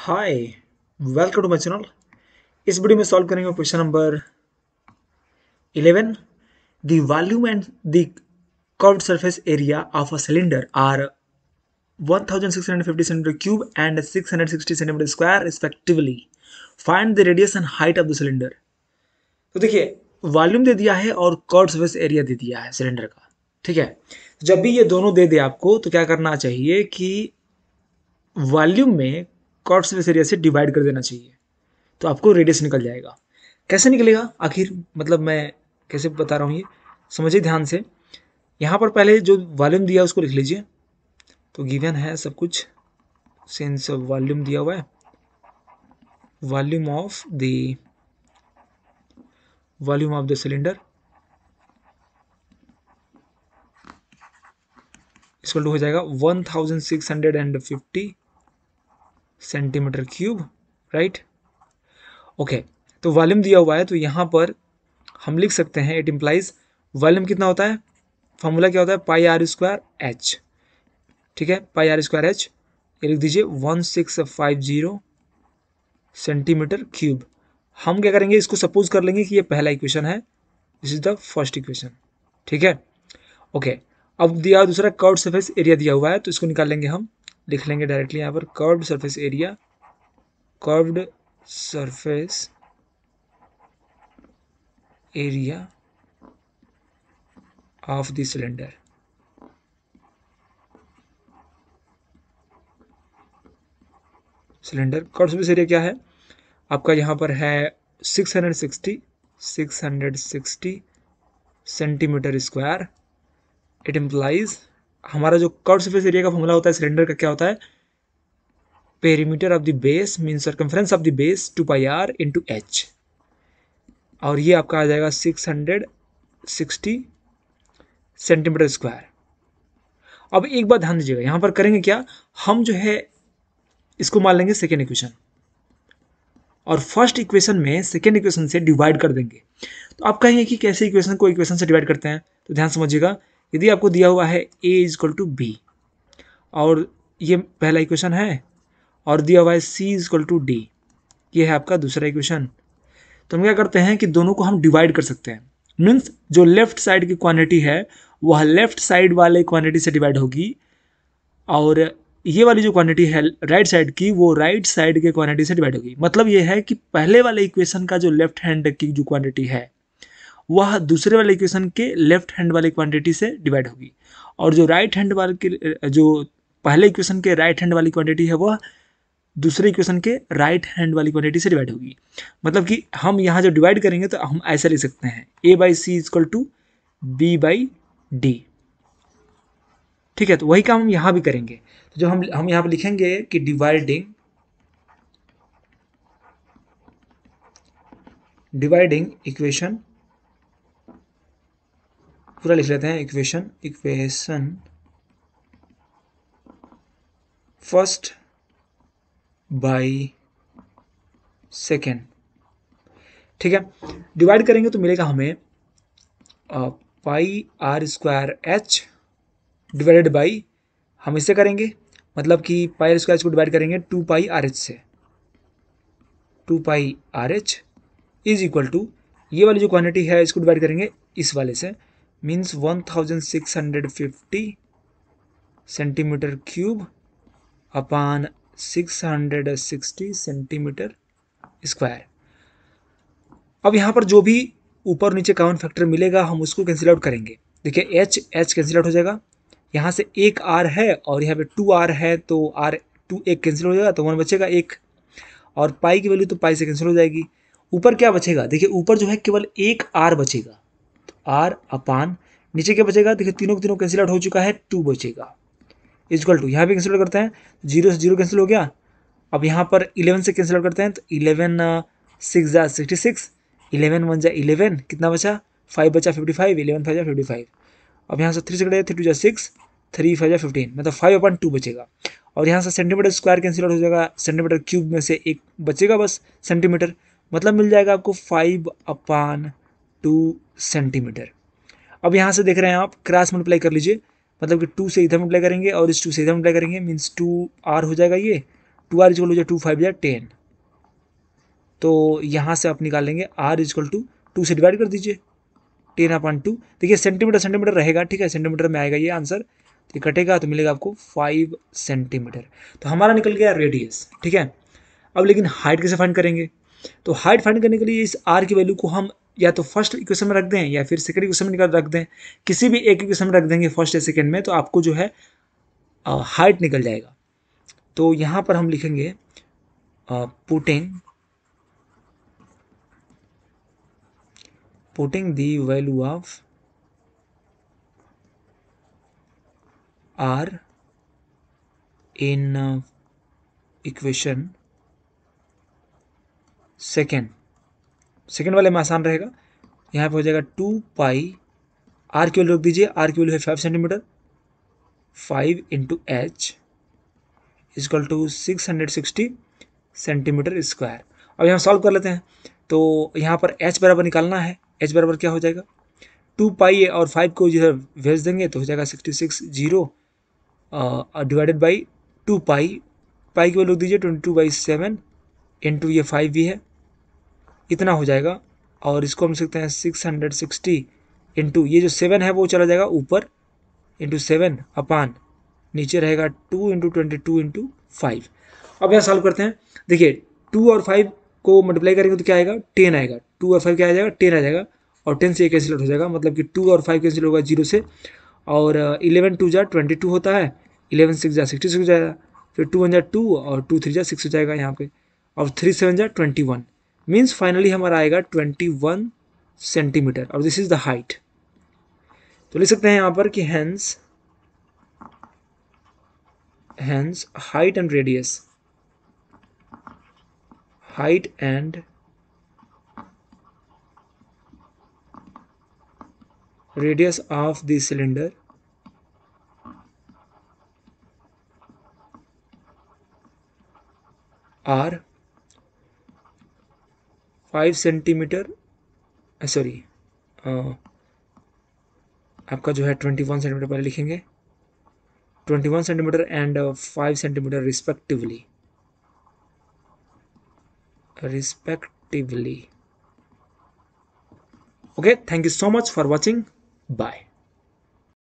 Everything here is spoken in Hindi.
hi welcome to my channel इस वीडियो में सॉल्व करेंगे question number 11 the volume and the curved surface area of a cylinder are 1650 centimetre cube and 660 centimetre square respectively find the radius and height of the cylinder तो देखिए वॉल्यूम दे दिया है और कर्व्ड सरफेस एरिया दे दिया है सिलेंडर का ठीक है जब भी ये दोनों दे दे आपको तो क्या करना चाहिए कि वॉल्यूम में कॉर्ड एरिया से डिवाइड कर देना चाहिए तो आपको रेडियस निकल जाएगा कैसे निकलेगा आखिर मतलब मैं कैसे बता रहा हूँ ये समझिए ध्यान से यहाँ पर पहले जो वॉल्यूम दिया उसको लिख लीजिए तो गिवन है सब कुछ सेंस वॉल्यूम दिया हुआ है volume of the volume of the cylinder इसको हो जाएगा one thousand six hundred and fifty centimetre cube right okay तो वॉल्यूम दिया हुआ है तो यहाँ पर हम लिख सकते हैं इट इम्प्लाइज वॉल्यूम कितना होता है फॉर्मूला क्या होता है पाई आर स्क्वायर एच ठीक है पाई आर स्क्वायर एच ये लिख दीजिए one six five zero centimetre cube हम क्या करेंगे इसको सपोज कर लेंगे कि ये पहला इक्वेशन है this is the first equation ठीक है ओके अब दिया दूसरा कर्व सरफेस एरिया दिया हुआ है तो इसको निकाल लेंगे हम लिख लेंगे डायरेक्टली यहाँ पर curved surface area curved surface area of the cylinder cylinder curved surface area क्या है आपका यहाँ पर है 660 660 सेंटीमीटर स्क्वायर इट इम्प्लाइज हमारा जो कर्व सर्फेस एरिया का फॉर्मूला होता है सिलेंडर का क्या होता है perimeter of the base mean circumference of the base two pi r into h और ये आपका आ जाएगा six hundred sixty centimetre square अब एक बात ध्यान दीजिएगा यहाँ पर करेंगे क्या हम जो है इसको मान लेंगे सेकेंड इक्वेशन और फर्स्ट इक्वेशन में सेकेंड इक्वेशन से डिवाइड कर देंगे तो आप कहेंगे कि कैसे इक्वेशन को इक्वेशन से डिवाइड करते हैं तो ध्यान समझिएगा यदि आपको दिया हुआ है A is equal to B और ये पहला इक्वेशन है और दिया हुआ है C is equal to D ये है आपका दूसरा इक्वेशन तो हम क्या करते हैं कि दोनों को हम डिवाइड कर सकते हैं मीन्स जो लेफ्ट साइड की क्वान्टिटी है वह लेफ्ट साइड वाले क्वान्टिटी से डिवाइड होगी और ये वाली जो क्वांटिटी है राइट साइड की वो राइट साइड के क्वांटिटी से डिवाइड होगी मतलब ये है कि पहले वाले इक्वेशन का जो लेफ्ट हैंड की जो क्वांटिटी है वह दूसरे वाले इक्वेशन के लेफ्ट हैंड वाले क्वांटिटी से डिवाइड होगी और जो राइट हैंड वाले के जो पहले इक्वेशन के राइट हैंड वाली क्वांटिटी है वह दूसरे इक्वेशन के राइट हैंड वाली क्वांटिटी से डिवाइड होगी मतलब कि हम यहाँ जो डिवाइड करेंगे तो हम ऐसा लिख सकते हैं A by C is equal to B by D ठीक है तो वही काम हम यहाँ भी करेंगे तो जो हम हम यहाँ पर लिखेंगे कि डिवाइडिंग डिवाइडिंग इक्वेशन पूरा लिख लेते हैं equation equation first by second ठीक है डिवाइड करेंगे तो मिलेगा हमें pi r square h divided by हम इससे करेंगे मतलब कि पाई आर स्क्वायर एच को डिवाइड करेंगे टू पाई आर एच से two pi r h is equal to ये वाली जो क्वांटिटी है इसको डिवाइड करेंगे इस वाले से means 1650 centimetre cube upon 660 centimetre square अब यहाँ पर जो भी ऊपर नीचे कॉमन फैक्टर मिलेगा हम उसको कैंसिल आउट करेंगे देखिए एच एच कैंसिल आउट हो जाएगा यहाँ से एक आर है और यहाँ पे टू आर है तो आर टू एक कैंसिल हो जाएगा तो वन बचेगा एक और पाई की वैल्यू तो पाई से कैंसिल हो जाएगी ऊपर क्या बचेगा देखिए ऊपर जो है केवल एक आर बचेगा आर अपान नीचे क्या बचेगा देखिए तीनों के तीनों कैंसिल आउट हो चुका है टू बचेगा इजक्वल टू यहाँ भी कैंसिल करते हैं जीरो से जीरो कैंसिल हो गया अब यहाँ पर इलेवन से कैंसिल आउट करते हैं तो इलेवन सिक्स uh, जा सिक्सटी सिक्स इलेवन वन जा इलेवन कितना बचा फाइव बचा फिफ्टी फाइव इलेवन फाइव जा फिफ्टी फाइव अब यहाँ से थ्री से कटे थ्री टू जा सिक्स थ्री फाइव जा फिफ्टीन मतलब फाइव अपन टू बचेगा और यहाँ से सेंटीमीटर स्क्वायर कैंसिल आउट हो जाएगा सेंटीमीटर क्यूब में से एक बचेगा बस सेंटीमीटर मतलब मिल जाएगा आपको फाइव अपान टू सेंटीमीटर अब यहाँ से देख रहे हैं आप क्रास मल्टीप्लाई कर लीजिए मतलब कि टू से इधर मल्टीप्लाई करेंगे और इस टू से इधर मल्टीप्लाई करेंगे मीन्स टू आर हो जाएगा ये टू आर इजक्ल हो जाए टू फाइव या टेन तो यहाँ से आप निकाल लेंगे आर इजक्ल टू टू से डिवाइड कर दीजिए टेन अपन टू देखिए सेंटीमीटर सेंटीमीटर रहेगा ठीक है सेंटीमीटर में आएगा ये आंसर तो कटेगा तो मिलेगा आपको फाइव सेंटीमीटर तो हमारा निकल गया रेडियस ठीक है अब लेकिन हाइट कैसे फाइंड करेंगे तो हाइट फाइंड करने के लिए इस आर की वैल्यू को हम या तो फर्स्ट इक्वेशन में रख दें या फिर सेकंड इक्वेशन में निकाल रख दें किसी भी एक इक्वेशन में रख देंगे फर्स्ट या सेकंड में तो आपको जो है हाइट निकल जाएगा तो यहाँ पर हम लिखेंगे putting putting the value of r in equation second second वाले में आसान रहेगा यहाँ पर हो जाएगा टू पाई आर की वैल्यू रख दीजिए आर की वैल्यू है five centimetre five into h is equal to six hundred sixty centimetre square अब यहाँ सॉल्व कर लेते हैं तो यहाँ पर एच बराबर निकालना है एच बराबर क्या हो जाएगा टू पाई और फाइव को जो है भेज देंगे तो हो जाएगा sixty six zero divided by two pi pi की वैल्यू दीजिए twenty two by seven into ये फाइव भी है इतना हो जाएगा और इसको हम सीखते हैं सिक्स हंड्रेड सिक्सटी इंटू ये जो सेवन है वो चला जाएगा ऊपर इंटू सेवन अपान नीचे रहेगा two into twenty two into five अब यहाँ सॉल्व करते हैं देखिए टू और फाइव को मल्टीप्लाई करेंगे तो क्या आएगा टेन आएगा टू और फाइव क्या आ जाएगा टेन आ जाएगा और टेन से ये कैंसिल हो जाएगा मतलब कि टू और फाइव कैंसिल होगा जीरो से और इलेवन uh, टू जा ट्वेंटी टू होता है इलेवन सिक्स जा सिक्सटी सिक्स हो जाएगा फिर टू वन जा टू और टू थ्री जा सिक्स हो जाएगा यहाँ पे और थ्री सेवन जा ट्वेंटी वन मीन्स फाइनली हमारा आएगा ट्वेंटी वन सेंटीमीटर और दिस इज द हाइट तो लिख सकते हैं यहां पर कि hence hence height and radius height and radius of the cylinder are five centimetre sorry आपका जो है ट्वेंटी वन सेंटीमीटर पहले लिखेंगे twenty one centimetre and five centimetre respectively respectively okay thank you so much for watching bye